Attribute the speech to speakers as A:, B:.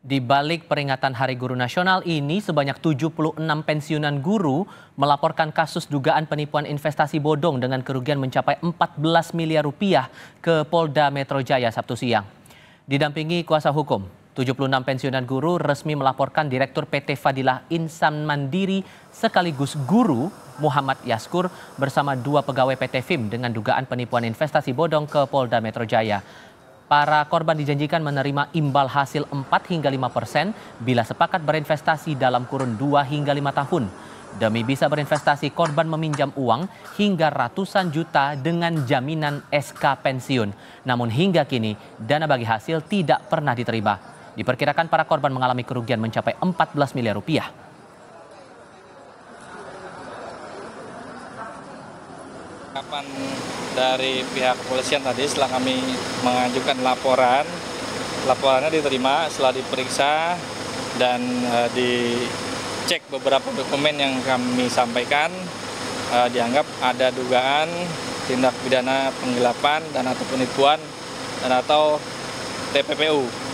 A: Di balik peringatan Hari Guru Nasional ini, sebanyak 76 pensiunan guru melaporkan kasus dugaan penipuan investasi bodong dengan kerugian mencapai 14 miliar rupiah ke Polda Metro Jaya Sabtu siang. Didampingi kuasa hukum, 76 pensiunan guru resmi melaporkan Direktur PT Fadilah Insan Mandiri sekaligus guru Muhammad Yaskur bersama dua pegawai PT FIM dengan dugaan penipuan investasi bodong ke Polda Metro Jaya. Para korban dijanjikan menerima imbal hasil 4 hingga 5 persen bila sepakat berinvestasi dalam kurun 2 hingga 5 tahun. Demi bisa berinvestasi, korban meminjam uang hingga ratusan juta dengan jaminan SK pensiun. Namun hingga kini, dana bagi hasil tidak pernah diterima. Diperkirakan para korban mengalami kerugian mencapai 14 miliar rupiah.
B: Kapan dari pihak kepolisian tadi setelah kami mengajukan laporan, laporannya diterima setelah diperiksa dan e, dicek beberapa dokumen yang kami sampaikan e, dianggap ada dugaan tindak pidana penggelapan dan atau penipuan dan atau TPPU